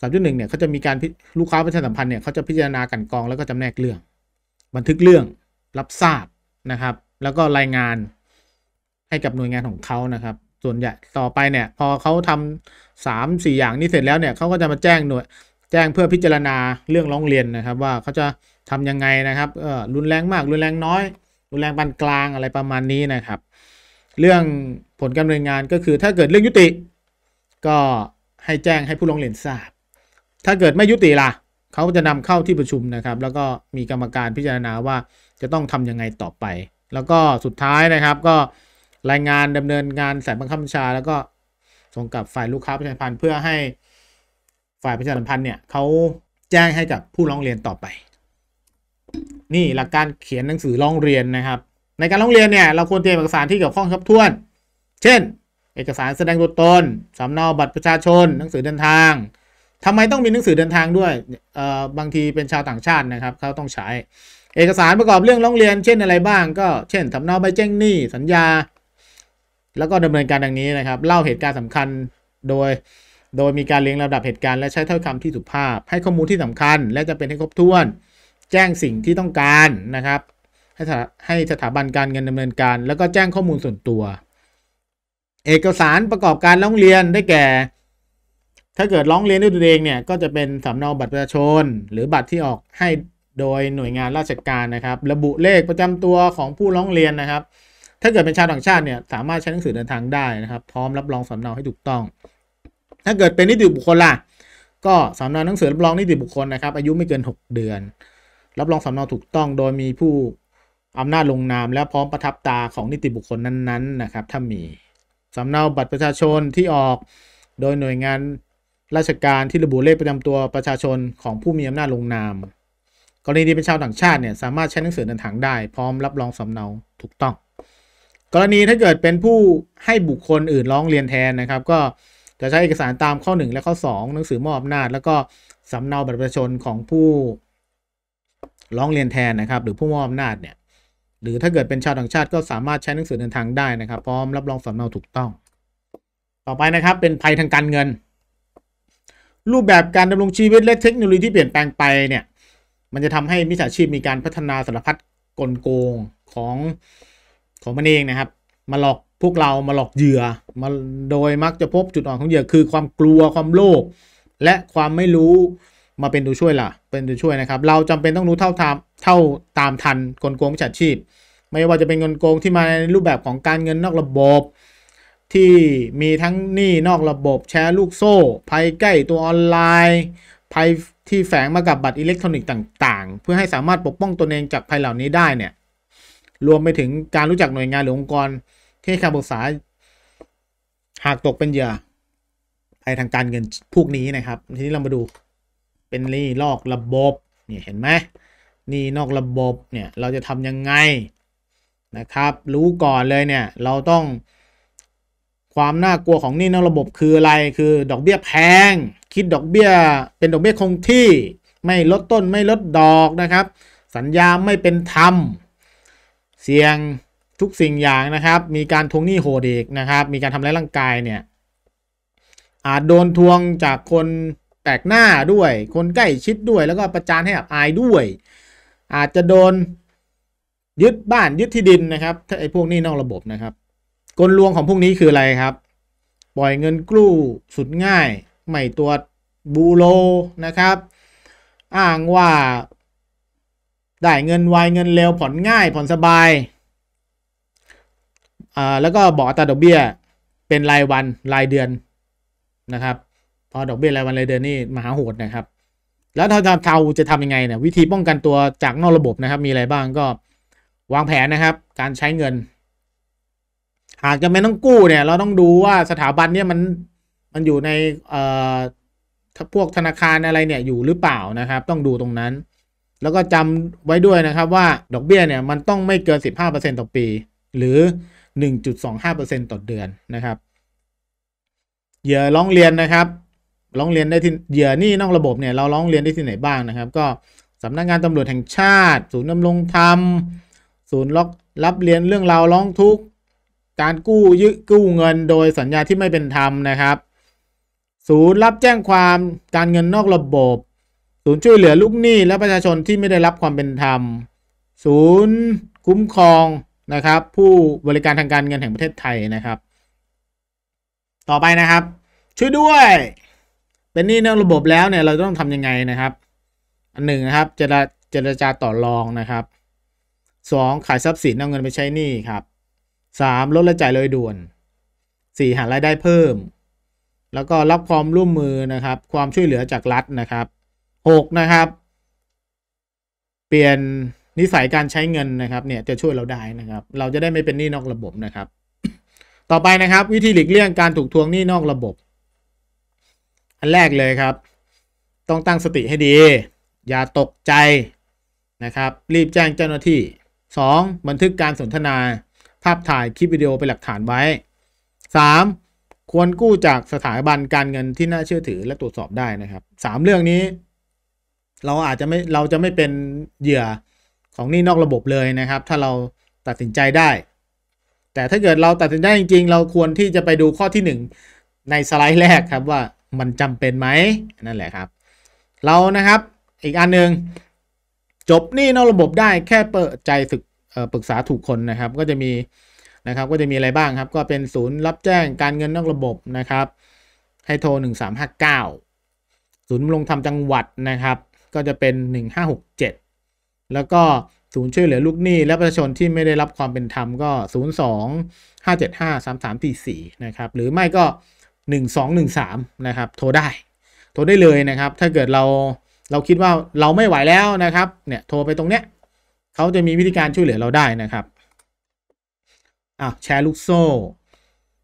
สามจุดหนึ่งเนี่ยเขาจะมีการลูกค้าประชาสัมพันธ์เนี่ยเขาจะพิจารณากันกองแล้วก็จำแนกเรื่อง บันทึกเรื่องรับทราบนะครับ แล้วก็รายงานให้กับหน่วยงานของเขานะครับ ส่วนใหญ่ต่อไปเนี่ย พอเขาทำสามสี่อย่างนี้เสร็จแล้วเนี่ยเขาก็จะมาแจ้งหน่วย แจ้งเพื่อพิจารณาเรื่องร้องเรียนนะครับ ว่าเขาจะทํำยังไงนะครับเออรุนแรงมาก รุนแรงน้อย รุนแรงปานกลางอะไรประมาณนี้นะครับ เรื่องผลการดำเนินงานก็คือ ถ้าเกิดเรื่องยุติ ก็ให้แจ้งให้ผู้ร้องเรียนทราบ ถ้าเกิดไม่ยุติล่ะเขาจะนำเข้าที่ประชุมนะครับ แล้วก็มีกรรมการพิจารณาว่าจะต้องทํำยังไงต่อไป แล้วก็สุดท้ายนะครับ ก็รายงานดำเนินงานสายบังคับบัญชา แล้วก็ส่งกับฝ่ายลูกค้าประชาพันธ์เพื่อให้ฝ่ายประชาพันธ์เนี่ยเขาแจ้งให้กับผู้ร้องเรียนต่อไป นี่หลักการเขียนหนังสือร้องเรียนนะครับ ในการร้องเรียนเนี่ยเราควรเตรียมเอกสารที่เกี่ยวข้องครบถ้วน เช่น เอกสารแสดงตัวตนสำเนาบัตรประชาชนหนังสือเดินทางทำไมต้องมีหนังสือเดินทางด้วย เออ่บางทีเป็นชาวต่างชาตินะครับ เขาต้องใช้ เอกสารประกอบเรื่องร้องเรียน เช่นอะไรบ้าง ก็ เช่นสำเนาใบแจ้งหนี้ สัญญา แล้วก็ดำเนินการดังนี้นะครับ เล่าเหตุการณ์สำคัญ โดย โดยมีการเรียงลำดับเหตุการณ์และใช้ถ้อยคำที่สุภาพ ให้ข้อมูลที่สำคัญและจะเป็นให้ครบถ้วน แจ้งสิ่งที่ต้องการนะครับ ให้ให้สถาบันการเงินดำเนินการ แล้วก็แจ้งข้อมูลส่วนตัว เอกสารประกอบการร้องเรียนได้แก่ถ้าเกิดร้องเรียนด้วยตัวเองเนี่ย ก็จะเป็น สำเนาบัตรประชาชน หรือบัตรที่ออกให้โดยหน่วยงานราชการนะครับ ระบุเลขประจำตัวของผู้ร้องเรียนนะครับ ถ้าเกิดเป็นชาวต่างชาติเนี่ย สามารถใช้หนังสือเดินทางได้นะครับ พร้อมรับรองสำเนาให้ถูกต้อง ถ้าเกิดเป็นนิติบุคคลล่ะก็สำเนาหนังสือรับรองนิติบุคคลนะครับ อายุไม่เกิน 6 เดือน รับรองสำเนาถูกต้อง โดยมีผู้อำนาจลงนาม และพร้อมประทับตาของนิติบุคคลนั้นๆนนนะครับ ถ้ามีสำเนาบัตรประชาชนที่ออกโดยหน่วยงานราชการที่ระบุเลขประจำตัวประชาชนของผู้มีอำนาจลงนาม กรณีที่เป็นชาวต่างชาติเนี่ยสามารถใช้หนังสือเดินทางได้ พร้อมรับรองสำเนาถูกต้อง กรณีถ้าเกิดเป็นผู้ให้บุคคลอื่นร้องเรียนแทนนะครับ ก็จะใช้เอกสารตามข้อ 1 และข้อ 2 หนังสือมอบอำนาจ แล้วก็สำเนาบัตรประชาชนของผู้ร้องเรียนแทนนะครับ หรือผู้มอบอำนาจเนี่ยหรือถ้าเกิดเป็นชาวต่างชาติก็สามารถใช้หนังสือเดินทางได้นะครับ พร้อมรับรองสำเนาถูกต้อง ต่อไปนะครับ เป็นภัยทางการเงินรูปแบบการดำรงชีวิตและเทคโนโลยีที่เปลี่ยนแปลงไปเนี่ย มันจะทำให้มิจฉาชีพมีการพัฒนาสารพัดกลโกงของของมันเองนะครับ มาหลอกพวกเรามาหลอกเหยื่อมาโดยมักจะพบจุดอ่อนของเหยื่อคือความกลัวความโลภและความไม่รู้มาเป็นตัวช่วยล่ะเป็นตัวช่วยนะครับ เราจำเป็นต้องรู้เท่าตามเท่าตามทันกลโกงมิจฉาชีพ ไม่ว่าจะเป็นกลโกงที่มาในรูปแบบของการเงินนอกระบบที่ มีทั้งหนี้นอกระบบแชร์ลูกโซ่ ภัยใกล้ ตัวออนไลน์ ภัยที่แฝงมากับบัตรอิเล็กทรอนิกส์ต่าง ๆ เพื่อให้สามารถปกป้องตนเองจาก ภัย เหล่านี้ได้เนี่ย รวมไปถึงการรู้จักหน่วยงาน หรือองค์กรที่คำปรึกษา หากตกเป็นเหยื่อ ภัยทางการเงินพวกนี้นะครับ ทีนี้เรามาดูเป็นหนี้นอกระบบเนี่ยเห็นไหมหนี้นอกระบบเนี่ยเราจะทำยังไงนะครับรู้ก่อนเลยเนี่ยเราต้องความน่ากลัวของหนี้นอกระบบคืออะไรคือดอกเบี้ยแพง คิดดอกเบี้ย เป็นดอกเบี้ยคงที่ไม่ลดต้นไม่ลดดอกนะครับ สัญญาไม่เป็นธรรมเสี่ยงทุกสิ่งอย่างนะครับ มีการทวงหนี้โหดเอ็กนะครับ มีการทำร้ายร่างกายเนี่ย อาจโดนทวงจากคนแปลกหน้าด้วยคนใกล้ชิดด้วยแล้วก็ประจานให้อับอายด้วย อาจจะโดนยึดบ้านยึดที่ดินนะครับถ้าไอ้พวกนี้นอกระบบนะครับกลลวง ของพวกนี้คืออะไรครับ ปล่อยเงินกู้ สุดง่ายไม่ตรวจบูโร นะครับ อ้างว่าได้เงินไวเงินเร็วผ่อนง่ายผ่อนสบาย อ่าแล้วก็บอกอัตราดอกเบี้ยเป็นรายวันรายเดือนนะครับ พอดอกเบี้ยรายวันรายเดือนนี่มหาโหดนะครับ แล้วถ้าเทาจะทำยังไงเนี่ยวิธีป้องกันตัวจาก นอกระบบนะครับ มีอะไรบ้างก็วางแผนนะครับการใช้เงินหากจะไม่ต้องกู้เนี่ยเราต้องดูว่าสถาบันเนี่ยมันมันอยู่ในเอ่อพวกธนาคารอะไรเนี่ยอยู่หรือเปล่านะครับ ต้องดูตรงนั้น แล้วก็จำไว้ด้วยนะครับว่าดอกเบี้ยเนี่ยมันต้องไม่เกิน15%ต่อปีหรือ1.25%ต่อเดือนนะครับเหยื่อร้องเรียนนะครับร้องเรียนได้ที่เหยื่อนี่นอกระบบเนี่ยเราร้องเรียนได้ที่ไหนบ้างนะครับ ก็สำนักงานตำรวจแห่งชาติ ศูนย์นำรงธรรมศูนย์ล็อกรับเรียนเรื่องราวร้องทุกข์การ กู้ยืกู้เงินโดยสัญญาที่ไม่เป็นธรรมนะครับ ศูนย์รับแจ้งความการเงินนอกระบบศูนย์ช่วยเหลือลูกหนี้ และประชาชนที่ไม่ได้รับความเป็นธรรม ศูนย์ คุ้มครองนะครับ ผู้บริการทางการเงินแห่งประเทศไทยนะครับ ต่อไปนะครับ ช่วยด้วย เป็นหนี้นอกระบบแล้วเนี่ยเราต้องทำยัง ไงนะครับอันหนึ่งนะครับจะเจรจาต่อรองนะครับสองขายทรัพย์สินเอาเงินไปใช้หนี้ครับ 3. ลดรายจ่ายเลยด่วน 4. หารายได้เพิ่ม แล้วก็รับความร่วมมือนะครับ ความช่วยเหลือจากรัฐนะครับ 6. นะครับ เปลี่ยนนิสัยการใช้เงินนะครับ เนี่ยจะช่วยเราได้นะครับ เราจะได้ไม่เป็นหนี้นอกระบบนะครับ ต่อไปนะครับ วิธีหลีกเลี่ยงการถูกทวงหนี้นอกระบบ อันแรกเลยครับ ต้องตั้งสติให้ดี อย่าตกใจนะครับ รีบแจ้งเจ้าหน้าที่ 2. บันทึกการสนทนาภาพถ่ายคลิปวิดีโอเป็นหลักฐานไว้ 3. ควรกู้จากสถาบันการเงินที่น่าเชื่อถือและตรวจสอบได้นะครับ 3 เรื่องนี้ เราอาจจะไม่เราจะไม่เป็นเหยื่อของนี่นอกระบบเลยนะครับ ถ้าเราตัดสินใจได้ แต่ถ้าเกิดเราตัดสินใจจริงๆ เราควรที่จะไปดูข้อที่ 1 ในสไลด์แรกครับว่ามันจำเป็นไหมนั่นแหละครับ เรานะครับอีกอันหนึ่งจบนี่นอกระบบได้แค่เปิดใจศึกปรึกษาถูกคนนะครับก็จะมีนะครับก็จะมีอะไรบ้างครับก็เป็นศูนย์รับแจ้งการเงินนอกระบบนะครับให้โทร 1359 ศูนย์ลงทำจังหวัดนะครับ ก็จะเป็น 1567 แล้วก็ศูนย์ช่วยเหลือลูกหนี้ และประชาชนที่ไม่ได้รับความเป็นธรรมก็ 0 2 5 7 5 3 3 4 4นะครับหรือไม่ก็ 1213นะครับโทรได้โทรได้เลยนะครับ ถ้าเกิดเราเราคิดว่าเราไม่ไหวแล้วนะครับเนี่ยโทรไปตรงเนี้ยเขาจะมีวิธีการช่วยเหลือเราได้นะครับ อ่ะแชร์ลูกโซ่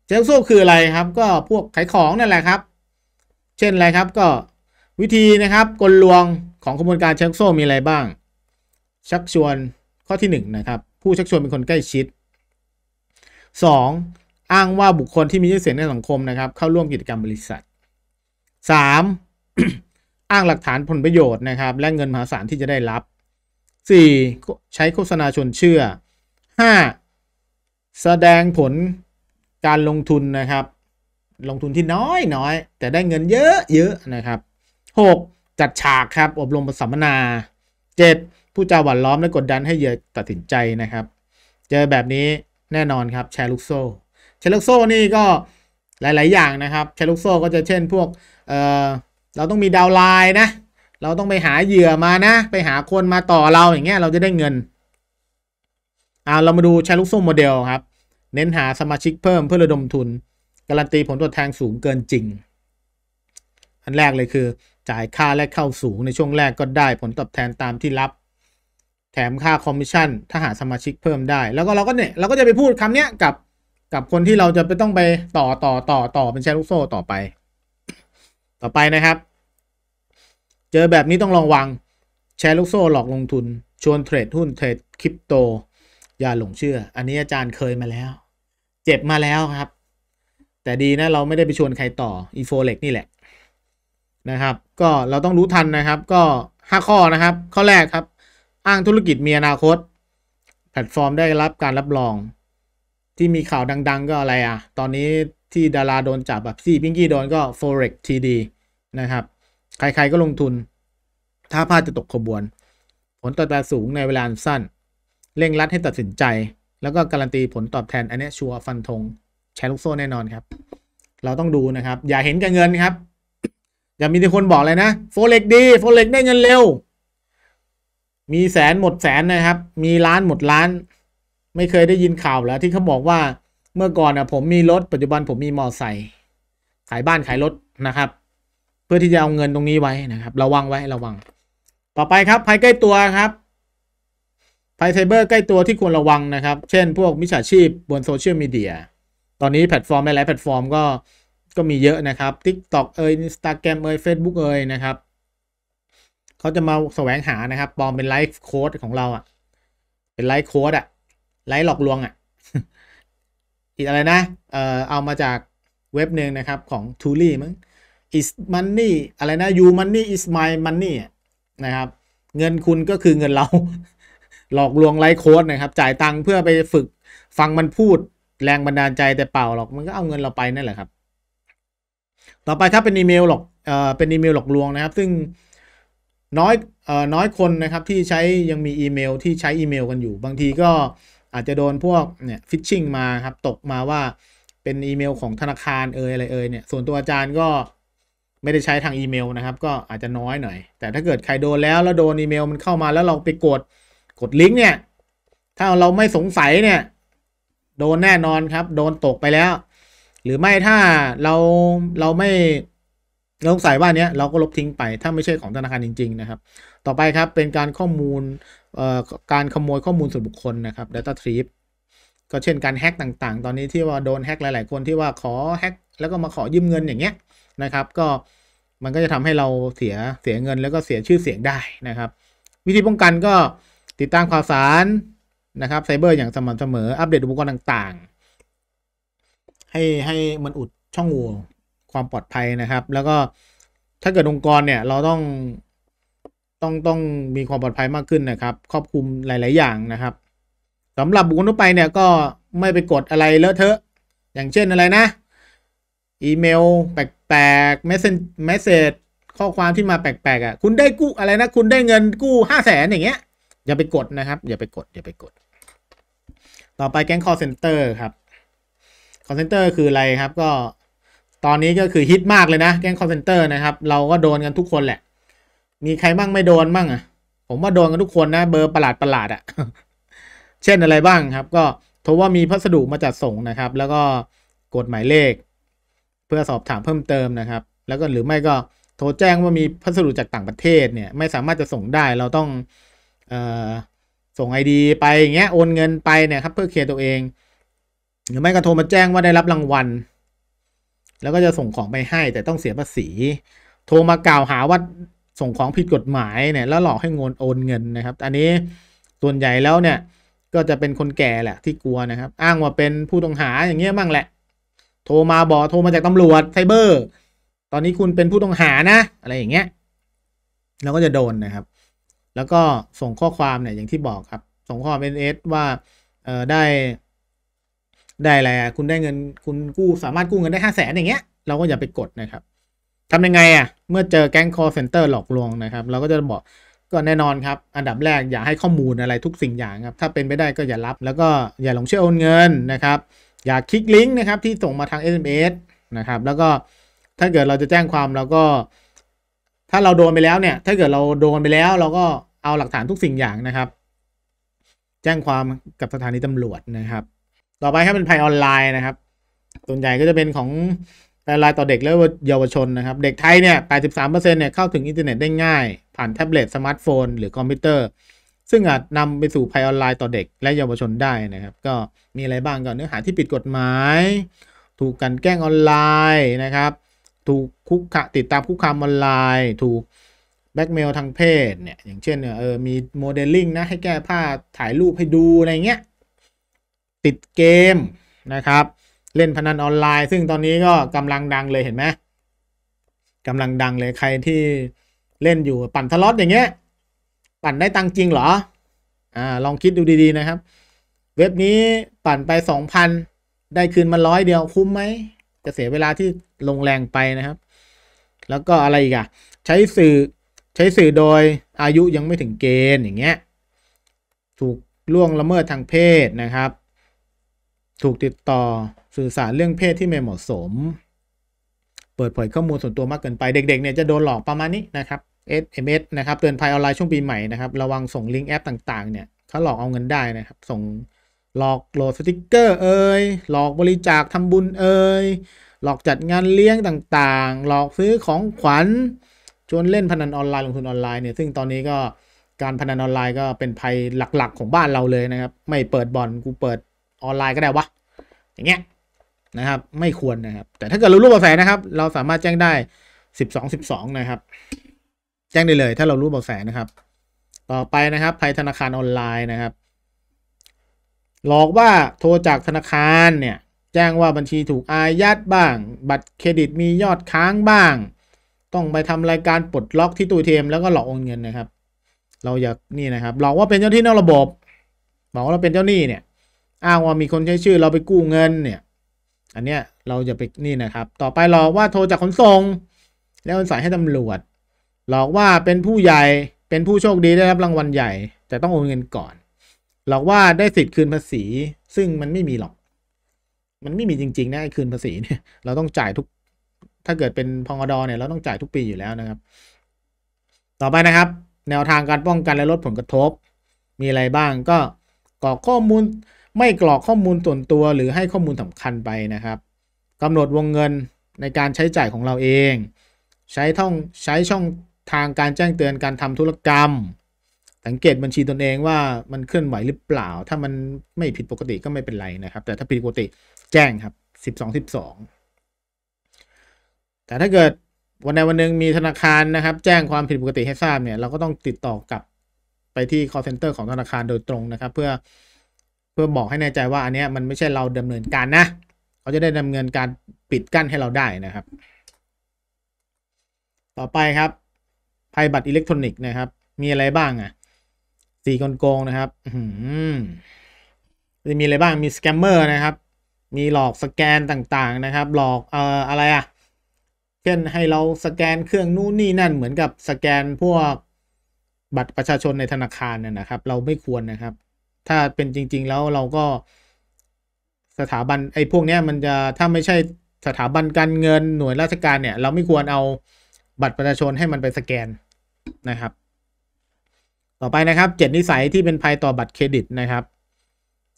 แชร์ลูกโซ่คืออะไรครับก็พวกขายของนั่นแหละครับ เช่นอะไรครับก็วิธีนะครับกลลวงของกระบวนการแชร์ลูกโซ่มีอะไรบ้าง ชักชวนข้อที่1นนะครับผู้ชักชวนเป็นคนใกล้ชิด 2. อ้างว่าบุคคลที่มีชื่อเสียงในสังคมนะครับเข้าร่วมกิจกรรมบริษัท 3. อ้างหลักฐานผลประโยชน์นะครับ และเงินมหาศาลที่จะได้รับ 4. ใช้โฆษณาชวนเชื่อ 5. แสดงผลการลงทุนนะครับ ลงทุนที่น้อยน้อย แต่ได้เงินเยอะเยอะนะครับ 6. จัดฉาก ครับ อบรมสัมมนา 7. ผู้จาหวั่นล้อมและกดดันให้เหยื่อตัดสินใจนะครับ เจอแบบนี้แน่นอนครับแชร์ลูกโซ่แชร์ลูกโซ่นี่ก็หลายๆอย่างนะครับแชร์ลูกโซ่ก็จะเช่นพวกเเราต้องมีดาวไลน์นะเราต้องไปหาเหยื่อมานะไปหาคนมาต่อเราอย่างเงี้ยเราจะได้เงินอ่าเรามาดูใช้ลูกโซ่โมเดลครับ เน้นหาสมาชิกเพิ่มเพื่อระดมทุนการันตีผลตอบแทนสูงเกินจริง อันแรกเลยคือ จ่ายค่าแรกเข้าสูงในช่วงแรกก็ได้ผลตอบแทนตามที่รับแถมค่าคอมมิชชั่นถ้าหาสมาชิกเพิ่มได้ แล้วก็เราก็เนี่ยเราก็จะไปพูดคำเนี้ยกับกับคนที่เราจะไปต้องไปต่อต่อต่อต่อเป็นแชร์ลูกโซ่ต่อไป ต่อไปนะครับเจอแบบนี้ต้องระวังแชร์ลูกโซ่หลอกลงทุน ชวนเทรด หุ้นเทรดคริปโต อย่าหลงเชื่อ อันนี้อาจารย์เคยมาแล้ว เจ็บมาแล้วครับ แต่ดีนะเราไม่ได้ไปชวนใครต่ออีโฟเล็กนี่แหละนะครับ ก็เราต้องรู้ทันนะครับ ก็5ข้อนะครับ ข้อแรกครับ อ้างธุรกิจมีอนาคต แพลตฟอร์มได้รับการรับรอง ที่มีข่าวดัง ๆ ก็อะไรอ่ะ ตอนนี้ที่ดาราโดนจับแบบซี่พิงกี้โดนก็ Forex TD นะครับใคร ๆ ก็ลงทุน ถ้าพลาดจะตกขบวน ผลตอบแทนสูงในเวลาสั้น เร่งรัดให้ตัดสินใจ แล้วก็ การันตี ผลตอบแทนอันนี้ชัวฟันธง แชร์ลูก โซ่ แน่นอนครับ เราต้องดูนะครับ อย่าเห็นกันเงิน ครับ อย่ามีที่คนบอกเลยนะ โฟเล็กดี โฟเล็กได้เงินเร็ว มีแสนหมดแสนนะครับ มีล้านหมดล้าน ไม่เคยได้ยินข่าวแล้วที่เขาบอกว่า เมื่อก่อนอนะผมมีรถ ปัจจุบันผมมีมอเตอร์ไซค์ขายบ้านขายรถนะครับเพื่อที่จะ เอา เงินตรงนี้ไว้นะครับ ระวังไว้ ระวัง ต่อไปครับภัยใกล้ตัวครับภัยไซเบอร์ใกล้ตัวที่ควรระวังนะครับ เช่น พวกมิจฉาชีพบนโซเชียลมีเดียตอนนี้แพลตฟอร์มหลายแพลตฟอร์มก็ก็มีเยอะนะครับ TikTok เอ่ย Instagram เอ่ย Facebook เอ่ยนะครับเขาจะมาแสวงหานะครับปลอมเป็น ไลฟ์โค้ดของเราอะ่ะ เป็นไลฟ์โค้ดอ่ะ ไลฟ์หลอกลวงอะ่ะ อีกอะไรนะเอ่อเอามาจากเว็บหนึ่งนะครับของทูลี่มั้ง is money อะไรนะ you money is my money นะครับ เงินคุณก็คือเงินเราหลอกลวงไลโค้ดนะครับ จ่ายตังค์เพื่อไปฝึกฟังมันพูดแรงบันดาลใจแต่เปล่าหรอกมันก็เอาเงินเราไปนั่นแหละครับ ต่อไปครับเป็นอีเมลหลอกเอ่อเป็นอีเมลหลอกลวงนะครับ ซึ่งน้อยเอ่อน้อยคนนะครับที่ใช้ยังมีอีเมลที่ใช้อีเมลกันอยู่ บางทีก็อาจจะโดนพวกเนี่ยฟิชชิงมาครับ ตกมาว่าเป็นอีเมลของธนาคารเอ่ยอะไรเอ่ยเนี่ยส่วนตัวอาจารย์ก็ไม่ได้ใช้ทางอีเมลนะครับ ก็อาจจะน้อยหน่อย แต่ถ้าเกิดใครโดนแล้วแล้วโดนอีเมลมันเข้ามา แล้วเราไปกดกดลิงก์เนี่ย ถ้าเราไม่สงสัยเนี่ย โดนแน่นอนครับ โดนตกไปแล้ว หรือไม่ถ้าเราเราไม่สงสัยว่าเนี้ยเราก็ลบทิ้งไป ถ้าไม่ใช่ของธนาคารจริงๆ นะครับ ต่อไปครับเป็นการข้อมูลการขโมยข้อมูลส่วนบุคคลนะครับ Data t r i p ก็เช่นการแฮกต่างๆ ตอนนี้ที่ว่าโดนแฮกหลายๆ คนที่ว่าขอแฮกแล้วก็มาขอยืมเงินอย่างเงี้ยนะครับก็มันก็จะทำให้เราเสียเสียเงินแล้วก็เสียชื่อเสียงได้นะครับวิธีป้องกันก็ติดตามข่าวสารนะครับไซเบอร์อย่างสม่ำเสมออัปเดตอุปกรณ์ต่าง ๆ ให้ให้มันอุดช่องโหว่ความปลอดภัยนะครับ แล้วก็ถ้าเกิดองค์กรเนี่ยเราต้องต้องต้องมีความปลอดภัยมากขึ้นนะครับครอบคลุมหลาย ๆอย่างนะครับ สำหรับบุคคลทั่วไปเนี่ยก็ไม่ไปกดอะไรเลอะเทอะ อย่างเช่นอะไรนะอีเมลแปลกๆเมสเซนเมสเซจข้อความที่มาแปลกๆอ่ะ คุณได้กู้อะไรนะคุณได้เงินกู้ห้าแสนอย่างเงี้ย อย่าไปกดนะครับ อย่าไปกดอย่าไปกด ต่อไปแก๊งร์เซนเตอร์ครับร์เซนเตอร์คืออะไรครับก็ตอนนี้ก็คือฮิตมากเลยนะแก๊งร์เซนเตอร์นะครับ เราก็โดนกันทุกคนแหละ มีใครบ้างไม่โดนบ้างอ่ะ ผมว่าโดนกันทุกคนนะเบอร์ประหลาดประหลาดอ่ะเช่นอะไรบ้างครับ ก็โทรว่ามีพัสดุมาจัดส่งนะครับ แล้วก็กดหมายเลขเพื่อสอบถามเพิ่มเติมนะครับ แล้วก็หรือไม่ก็โทรแจ้งว่ามีพัสดุจากต่างประเทศเนี่ย ไม่สามารถจะส่งได้เราต้องออส่งไอดีไปอย่างเงี้ยโอนเงินไปเนี่ยครับเพื่อเคลียร์ตัวเอง หรือไม่ก็โทรมาแจ้งว่าได้รับรางวัล แล้วก็จะส่งของไปให้แต่ต้องเสียภาษี โทรมากล่าวหาว่าส่งของผิดกฎหมายเนี่ย แล้วหลอกให้งนโอนเงินนะครับ อันนี้ส่วนใหญ่แล้วเนี่ยก็จะเป็นคนแก่แหละที่กลัวนะครับ อ้างว่าเป็นผู้ต้องหาอย่างเงี้ยมั่งแหละโทรมาบอกโทรมาจากตำรวจไซเบอร์ตอนนี้คุณเป็นผู้ต้องหานะ อะไรอย่างเงี้ยเราก็จะโดนนะครับ แล้วก็ส่งข้อความเนี่ยอย่างที่บอกครับ ส่งข้อความอสว่า เออได้ ได้อะไรคุณได้เงิน คุณกู้สามารถกู้เงินได้ห้าแสนอย่างเงี้ย เราก็อย่าไปกดนะครับทำยังไงอะ่ะเมื่อเจอแก๊งคอร์เซนเตอร์หลอกลวงนะครับ เราก็จะบอกก็แน่นอนครับ อันดับแรกอย่าให้ข้อมูลอะไรทุกสิ่งอย่างครับ ถ้าเป็นไม่ได้ก็อย่ารับ แล้วก็อย่าหลงเชื่อโอนเงินนะครับอย่าคลิกลิงก์นะครับที่ส่งมาทาง SMS นะครับ แล้วก็ถ้าเกิดเราจะแจ้งความเราก็ ถ้าเราโดนไปแล้วเนี่ย ถ้าเกิดเราโดนไปแล้ว เราก็เอาหลักฐานทุกสิ่งอย่างนะครับ แจ้งความกับสถานีตำรวจนะครับ ต่อไปครับเป็นภัยออนไลน์นะครับ ส่วนใหญ่ก็จะเป็นของออนไลน์ต่อเด็กและเยาวชนนะครับ เด็กไทยเนี่ย83%เนี่ยเข้าถึงอินเทอร์เน็ตได้ง่าย ผ่านแท็บเล็ตสมาร์ทโฟน หรือคอมพิวเตอร์ซึ่งอาจนำไปสู่ภัยออนไลน์ ต่อ เด็ก และเยาวชนได้นะครับ ก็มีอะไรบ้าง ก่อน เนื้อหาที่ผิดกฎหมาย ถูกกันแกล้งออนไลน์นะครับ ถูกคุกคะติดตาม คุกคามออนไลน์ ถูก แบ็กเมลทางเพศเนี่ย อย่างเช่นเออมี โมเดลลิ่งนะ ให้แก้ ผ้าถ่ายรูปให้ดู อะไรเงี้ยติดเกมนะครับ เล่นพนันออนไลน์ ซึ่งตอนนี้ก็กำลังดังเลยเห็นไหมกำลังดังเลยใครที่เล่นอยู่ปั่นทะลอดอย่างเงี้ยปั่นได้ตังจริงเหรอ อ่า ลองคิดดูดี ๆ นะครับ เว็บนี้ปั่นไปสองพันได้คืนมาร้อยเดียว คุ้มไหม จะเสียเวลาที่ลงแรงไปนะครับ แล้วก็อะไรอีกอะใช้สื่อ ใช้สื่อโดยอายุยังไม่ถึงเกณฑ์อย่างเงี้ย ถูกล่วงละเมิดทางเพศนะครับ ถูกติดต่อสื่อสารเรื่องเพศที่ไม่เหมาะสม เปิดเผยข้อมูลส่วนตัวมากเกินไปเด็กๆเนี่ยจะโดนหลอกประมาณนี้นะครับ SMS นะครับเตือนภัยออนไลน์ช่วงปีใหม่นะครับระวังส่งลิงก์แอปต่างๆเนี่ยเขาหลอกเอาเงินได้นะครับ ส่งหลอกโหลดสติกเกอร์เอ่ยหลอกบริจาคทำบุญเอ่ยหลอกจัดงานเลี้ยงต่างๆ หลอกซื้อของขวัญชวนเล่นพนันออนไลน์ลงทุนออนไลน์เนี่ยซึ่งตอนนี้ก็การพนันออนไลน์ ก็เป็นภัยหลักๆ ของบ้านเราเลยนะครับ ไม่เปิดบ่อน กูเปิดออนไลน์ก็ได้วะอย่างเงี้ยนะครับ ไม่ควรนะครับ แต่ถ้าเกิดรู้รูปแฝงนะครับ เราสามารถแจ้งได้ 12 12 นะครับแจ้งได้เลยถ้าเรารู้เบาะแสนะครับ ต่อไปนะครับ ภัยธนาคารออนไลน์นะครับหลอกว่าโทรจากธนาคารเนี่ย แจ้งว่าบัญชีถูกอายัดบ้างบัตรเครดิตมียอดค้างบ้าง ต้องไปทำรายการปลดล็อกที่ตู้เทมแล้วก็หลอกโอนเงินนะครับ เราอยากนี่นะครับหลอกว่าเป็นเจ้าที่นอกระบบ บอกว่าเราเป็นเจ้าหนี้เนี่ย อ้างว่ามีคนใช้ชื่อเราไปกู้เงินเนี่ย อันเนี้ยเราจะไปนี่นะครับ ต่อไปหลอกว่าโทรจากขนส่งแล้วสายให้ตำรวจหลอกว่าเป็นผู้ใหญ่เป็นผู้โชคดีได้รับรางวัลใหญ่ แต่ต้องโอนเงินก่อนหลอกว่าได้สิทธิ์คืนภาษี ซึ่งมันไม่มีหรอก มันไม่มีจริงๆนะไอ้คืนภาษีเนี่ย เราต้องจ่ายทุก ถ้าเกิดเป็นพองอดอเนี่ยเราต้องจ่ายทุกปีอยู่แล้วนะครับ ต่อไปนะครับ แนวทางการป้องกันและลดผลกระทบ มีอะไรบ้างก็กรอกข้อมูลไม่กรอกข้อมูลส่วนตัว หรือให้ข้อมูลสำคัญไปนะครับ กำหนดวงเงินในการใช้จ่ายของเราเอง ใช้ท่องใช้ช่องทางการแจ้งเตือนการทำธุรกรรม สังเกตบัญชีตนเองว่ามันเคลื่อนไหวหรือเปล่า ถ้ามันไม่ผิดปกติก็ไม่เป็นไรนะครับ แต่ถ้าผิดปกติแจ้งครับ 12 12 แต่ถ้าเกิดวันใดวันหนึ่งมีธนาคารนะครับ แจ้งความผิดปกติให้ทราบเนี่ยเราก็ต้องติดต่อกับไปที่ call center ของธนาคารโดยตรงนะครับ เพื่อเพื่อบอกให้แน่ใจว่าอันนี้มันไม่ใช่เราดำเนินการนะเขาจะได้ดำเนินการปิดกั้นให้เราได้นะครับ ต่อไปครับไยบัตรอิเล็กทรอนิกส์นะครับ มีอะไรบ้างอ่ะสี่กลโกงนะครับจะมีอะไรบ้างมีสแกมเมอร์นะครับ มีหลอกสแกนต่าง ๆ นะครับ หลอก เอ่อ อะไรอ่ะเช่น ให้เราสแกนเครื่องนู่นนี่นั่นเหมือนกับสแกนพวกบัตรประชาชนในธนาคารเนี่ยนะครับ เราไม่ควรนะครับ ถ้าเป็นจริง ๆแล้วเราก็สถาบันไอ้พวกเนี้ยมันจะถ้าไม่ใช่สถาบันการเงินหน่วยราชการเนี่ย เราไม่ควรเอาบัตรประชาชนให้มันไปสแกนนะครับต่อไปนะครับเจดนิสัยที่เป็นภัยต่อบัตรเครดิตนะครับ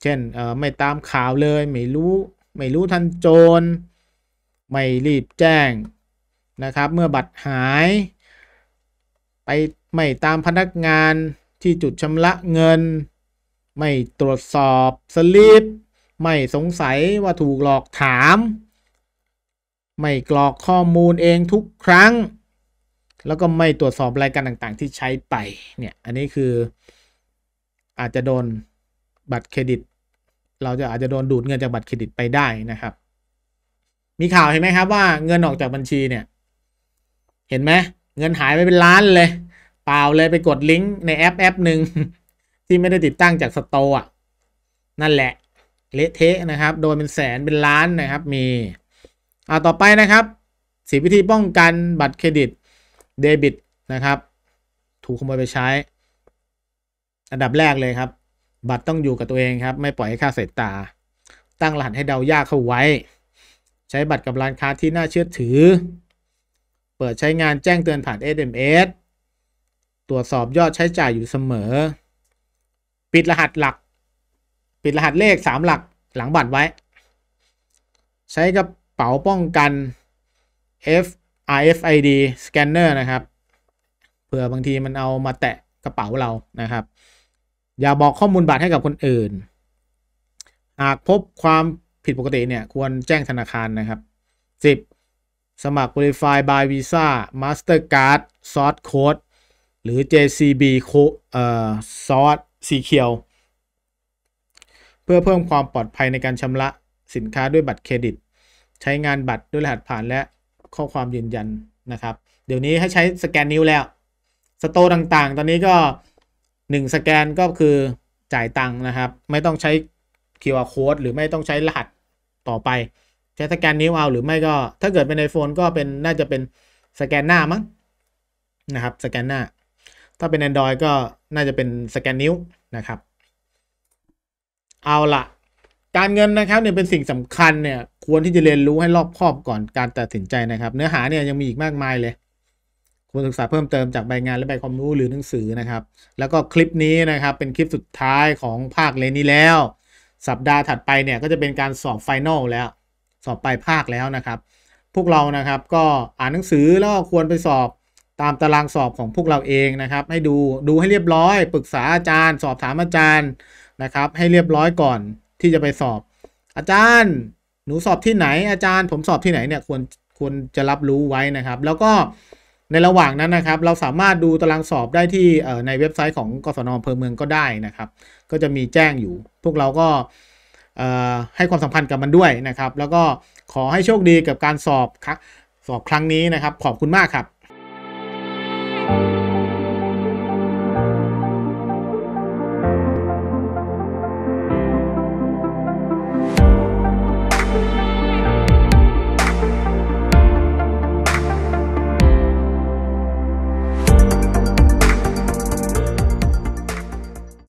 เช่นเอ่อไม่ตามข่าวเลยไม่รู้ไม่รู้ทันโจรไม่รีบแจ้งนะครับ เมื่อบัตรหาย ไปไม่ตามพนักงานที่จุดชำระเงิน ไม่ตรวจสอบสลิปไม่สงสัยว่าถูกหลอกถาม ไม่กรอกข้อมูลเองทุกครั้งแล้วก็ไม่ตรวจสอบรายการต่างๆที่ใช้ไปเนี่ย อันนี้คือ อาจจะโดนบัตรเครดิต เราจะอาจจะโดนดูดเงินจากบัตรเครดิตไปได้นะครับ มีข่าวเห็นไหมครับว่า เงินออกจากบัญชีเนี่ย เห็นไหมเงินหายไปเป็นล้านเลย เปล่าเลยไปกดลิงก์ในแอปแอปหนึ่งที่ไม่ได้ติดตั้งจากสโตร์อ่ะ นั่นแหละเละเทะนะครับ โดนเป็นแสนเป็นล้านนะครับ มีเอาต่อไปนะครับสีวิธีป้องกันบัตรเครดิตเดบิตนะครับ ถูกขโมยไปใช้ อันดับแรกเลยครับ บัตรต้องอยู่กับตัวเอง ครับ ไม่ปล่อยให้ค่าสายตา ตั้ง รหัส ให้เดายากเข้าไว้ ใช้บัตรกับร้านค้าที่น่าเชื่อถือ เปิดใช้งานแจ้งเตือนผ่าน SMS ตรวจสอบยอดใช้จ่ายอยู่เสมอ ปิดรหัสหลัก ปิดรหัสเลข 3 หลักหลังบัตรไว้ ใช้กระเป๋าป้องกัน F RFID scanner นะครับ เผื่อบางทีมันเอามาแตะกระเป๋าเรานะครับ อย่าบอกข้อมูลบัตรให้กับคนอื่น หากพบความผิดปกติเนี่ยควรแจ้งธนาคารนะครับ 10. สมัคร Qualify by Visa Mastercard Source Code หรือ JCB เอ่อ Source สีเขียวเพื่อเพิ่มความปลอดภัยในการชำระสินค้าด้วยบัตรเครดิต ใช้งานบัตรด้วยรหัสผ่านและข้อความยืนยันนะครับ เดี๋ยวนี้ให้ใช้สแกนนิ้วแล้ว สโตต่างๆตอนนี้ก็1สแกนก็คือจ่ายตังค์นะครับไม่ต้องใช้ QR code หรือไม่ต้องใช้รหัสต่อไปใช้สแกนนิ้วเอาหรือไม่ก็ถ้าเกิดเป็นไอโฟนก็เป็นน่าจะเป็นสแกนหน้ามั้งนะครับสแกนหน้า ถ้าเป็น Android ก็น่าจะเป็นสแกนนิ้วนะครับเอาละการเงินนะครับเนี่ยเป็นสิ่งสำคัญเนี่ยควรที่จะเรียนรู้ให้รอบคอบก่อนการตัดสินใจนะครับ เนื้อหาเนี่ยยังมีอีกมากมายเลย ควรศึกษาเพิ่มเติมจากใบงานและใบความรู้หรือหนังสือนะครับ แล้วก็คลิปนี้นะครับ เป็นคลิปสุดท้ายของภาคเลนนี้แล้ว สัปดาห์ถัดไปเนี่ยก็จะเป็นการสอบไฟแนลแล้วสอบปลายภาคแล้วนะครับ พวกเรานะครับก็อ่านหนังสือแล้วควรไปสอบตามตารางสอบของพวกเราเองนะครับให้ดูดูให้เรียบร้อย ปรึกษาอาจารย์ สอบถามอาจารย์นะครับ ให้เรียบร้อยก่อนที่จะไปสอบอาจารย์หนูสอบที่ไหน อาจารย์ผมสอบที่ไหนเนี่ยควรควรจะรับรู้ไว้นะครับ แล้วก็ในระหว่างนั้นนะครับ เราสามารถดูตารางสอบได้ที่ในเว็บไซต์ของกศนอำเภอเมืองก็ได้นะครับ ก็จะมีแจ้งอยู่ พวกเรา ก็ให้ความสัมพันธ์กับมันด้วยนะครับ แล้วก็ขอให้โชคดีกับการสอบ สอบครั้งนี้นะครับ ขอบคุณมากครับ